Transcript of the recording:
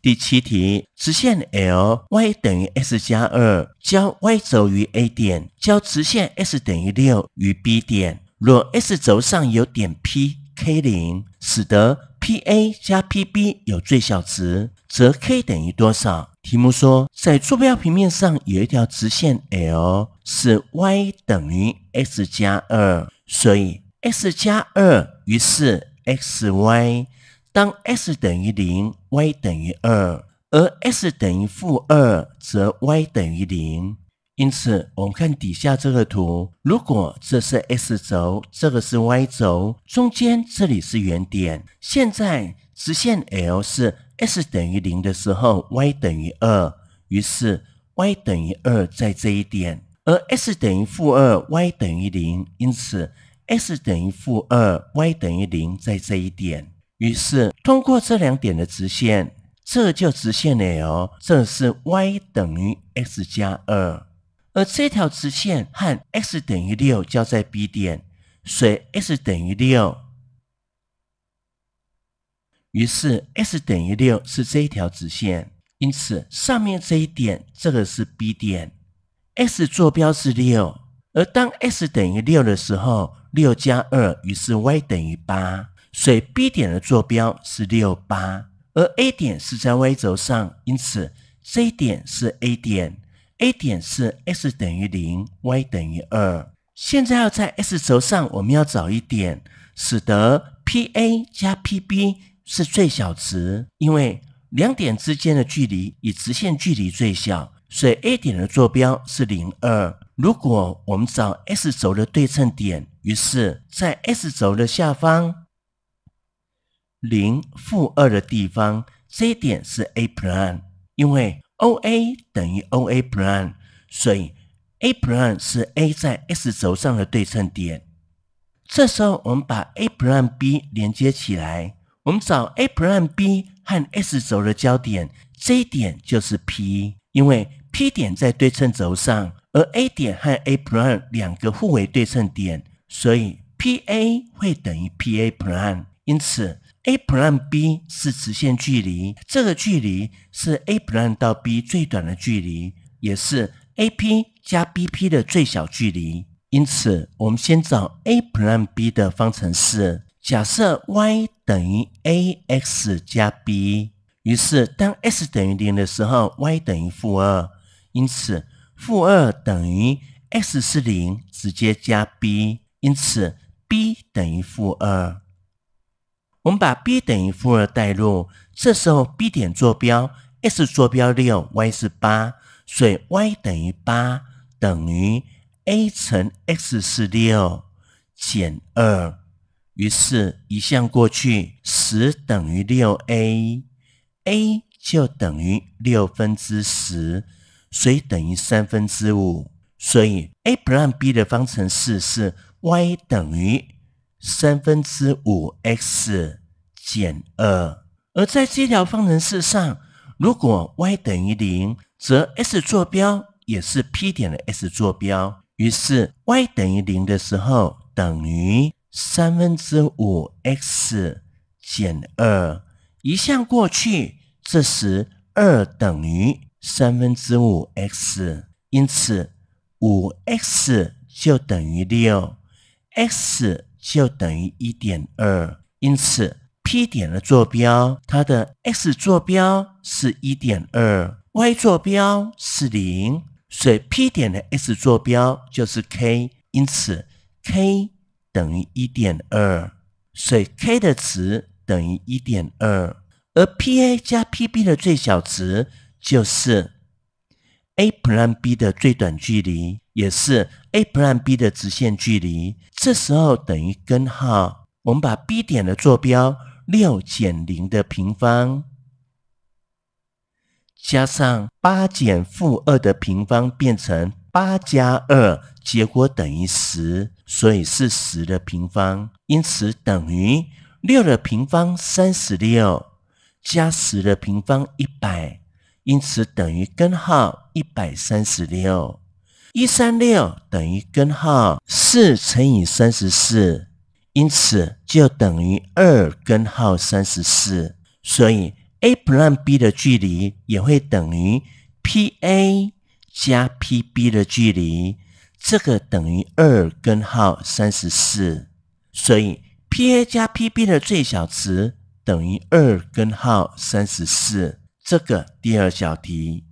第七题，直线 l y 等于 s 加二交 y 轴于 A 点，交直线 s 等于六于 B 点。若 s 轴上有点 P k 零，使得 P A 加 P B 有最小值，则 k 等于多少？题目说，在坐标平面上有一条直线 l 是 y 等于 s 加二，所以 s 加二于是 x y。当 s 等于零，y 等于二；而 s 等于负二，则 y 等于零。因此，我们看底下这个图，如果这是 s 轴，这个是 y 轴，中间这里是原点。现在直线 l 是 s 等于零的时候，y 等于二，于是 y 等于二在这一点；而 s 等于负二，y 等于零，因此 s 等于负二，y 等于零在这一点。于是，通过这两点的直线，这就直线哦，这是 y 等于 x 加二，而这条直线和 x 等于六交在 B 点，所以 x 等于六。于是 x 等于六是这一条直线，因此上面这一点这个是 B 点，x 坐标是六，而当 x 等于六的时候，六加二，于是 y 等于八。所以 B 点的坐标是六八，而 A 点是在 y 轴上，因此 C 点是 A 点。A 点是 s 等于零，y 等于二。现在要在 s 轴上，我们要找一点，使得 PA 加 PB 是最小值。因为两点之间的距离以直线距离最小，所以 A 点的坐标是零二。如果我们找 s 轴的对称点，于是在 s 轴的下方。零负二的地方，这一点是 A prime，因为 O A 等于 O A prime，所以 A prime 是 A 在 S 轴上的对称点。这时候，我们把 A prime B 连接起来，我们找 A prime B 和 S 轴的交点，这一点就是 P。因为 P 点在对称轴上，而 A 点和 A prime 两个互为对称点，所以 P A 会等于 P A prime，因此。A plus B 是直线距离，这个距离是 A plus 到 B 最短的距离，也是 AP 加 BP 的最小距离。因此，我们先找 A plus B 的方程式。假设 y 等于 ax 加 b，于是当 x 等于零的时候，y 等于负二。因此，负二等于 x 是零，直接加 b，因此 b 等于负二。我们把 b 等于负二代入，这时候 b 点坐标 s 坐标六，y 是八，所以 y 等于八等于 a 乘 x 是六减二，于是移项过去，十等于六 a，a 就等于六分之十，所以等于三分之五，所以 a 不让 b 的方程式是 y 等于。三分之五 x 减二，而在这条方程式上，如果 y 等于零，则 s 坐标也是 p 点的 s 坐标。于是 y 等于零的时候，等于三分之五 x 减二，移项过去，这时二等于三分之五 x，因此五 x 就等于六 x。就等于一点二，因此 P 点的坐标，它的 x 坐标是一点二，y 坐标是零，所以 P 点的 x 坐标就是 k，因此 k 等于一点二，所以 k 的值等于一点二，而 PA 加 PB 的最小值就是 A 不乱 B 的最短距离。也是 a plus b 的直线距离，这时候等于根号，我们把 b 点的坐标六减零的平方，加上八减负二的平方，变成八加二，结果等于十，所以是十的平方，因此等于六的平方三十六加十的平方一百，因此等于根号一百三十六。一三六等于根号四乘以三十四，因此就等于二根号三十四。所以 A plus B 的距离也会等于 PA 加 PB 的距离，这个等于二根号三十四。所以 PA 加 PB 的最小值等于二根号三十四。这个第二小题。